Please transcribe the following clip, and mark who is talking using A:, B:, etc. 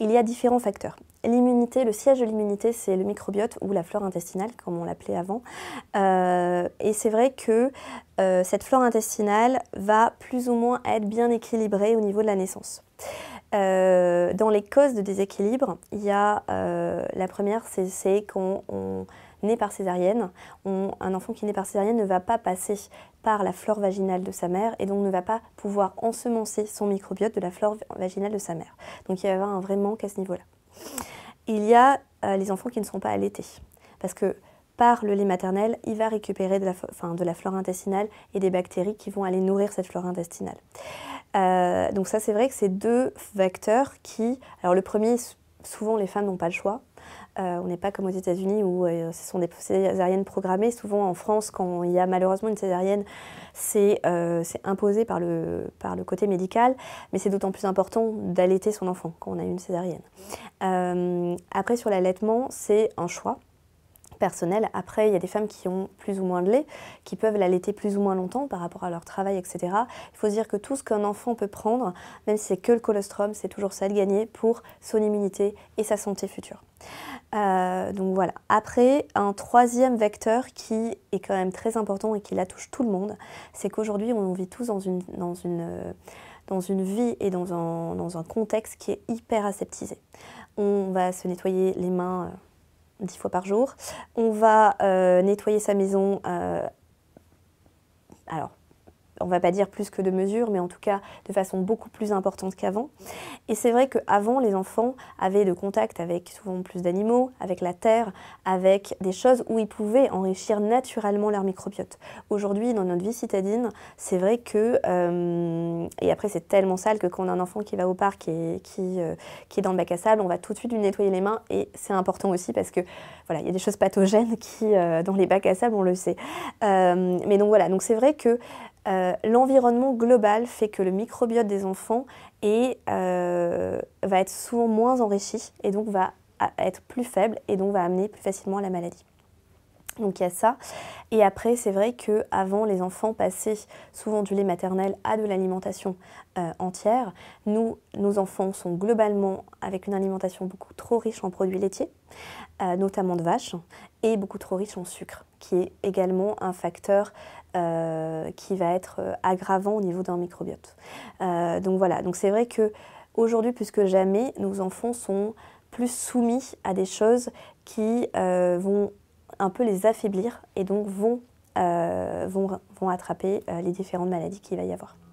A: il y a différents facteurs le siège de l'immunité, c'est le microbiote ou la flore intestinale, comme on l'appelait avant. Euh, et c'est vrai que euh, cette flore intestinale va plus ou moins être bien équilibrée au niveau de la naissance. Euh, dans les causes de déséquilibre, il y a la première, c'est quand on, naît par césarienne, un enfant qui naît par césarienne ne va pas passer par la flore vaginale de sa mère et donc ne va pas pouvoir ensemencer son microbiote de la flore vaginale de sa mère. Donc il va y avoir un vrai manque à ce niveau-là il y a euh, les enfants qui ne sont pas allaités. Parce que par le lait maternel, il va récupérer de la, flore intestinale et des bactéries qui vont aller nourrir cette flore intestinale. Euh, donc ça, c'est vrai que c'est deux facteurs qui... Alors le premier, souvent les femmes n'ont pas le choix. Euh, on n'est pas comme aux États-Unis où euh, ce sont des césariennes programmées. Souvent en France, quand il y a malheureusement une césarienne, c'est euh, imposé par le, côté médical, mais c'est d'autant plus important d'allaiter son enfant quand on a une césarienne. après, sur l'allaitement, c'est un choix personnel. Après, il y a des femmes qui ont plus ou moins de lait, qui peuvent l'allaiter plus ou moins longtemps par rapport à leur travail, etc. Il faut se dire que tout ce qu'un enfant peut prendre, même si c'est que le colostrum, c'est toujours ça de gagner pour son immunité et sa santé future. Euh, donc voilà. Après, un troisième vecteur qui est quand même très important et qui la touche tout le monde, c'est qu'aujourd'hui, on vit tous dans une, dans une, dans une vie et dans un, contexte qui est hyper aseptisé. On va se nettoyer les mains euh, dix fois par jour. On va euh, nettoyer sa maison. alors, on va pas dire plus que de mesures, mais en tout cas de façon beaucoup plus importante qu'avant. Et c'est vrai qu'avant, les enfants avaient de contact avec souvent plus d'animaux, avec la terre, avec des choses où ils pouvaient enrichir naturellement leur microbiote. Aujourd'hui, dans notre vie citadine, c'est vrai que... Euh, et après, c'est tellement sale que quand on a un enfant qui va au parc et qui, euh, qui est dans le bac à sable, on va tout de suite lui nettoyer les mains. Et c'est important aussi parce que, voilà, il y a des choses pathogènes qui, euh, dans les bacs à sable, on le sait. mais donc voilà, donc c'est vrai que... Euh, l'environnement global fait que le microbiote des enfants euh, va être souvent moins enrichi et donc va être plus faible et donc va amener plus facilement à la maladie. Donc il y a ça. Et après, c'est vrai que avant les enfants passaient souvent du lait maternel à de l'alimentation euh, entière. Nous, nos enfants sont globalement avec une alimentation beaucoup trop riche en produits laitiers, euh, notamment de vaches, et beaucoup trop riche en sucre, qui est également un facteur euh, qui va être aggravant au niveau d'un microbiote. donc voilà. Donc c'est vrai que aujourd'hui, plus que jamais, nos enfants sont plus soumis à des choses qui vont un peu les affaiblir et donc vont, euh, vont, vont attraper euh, les différentes maladies qu'il va y avoir.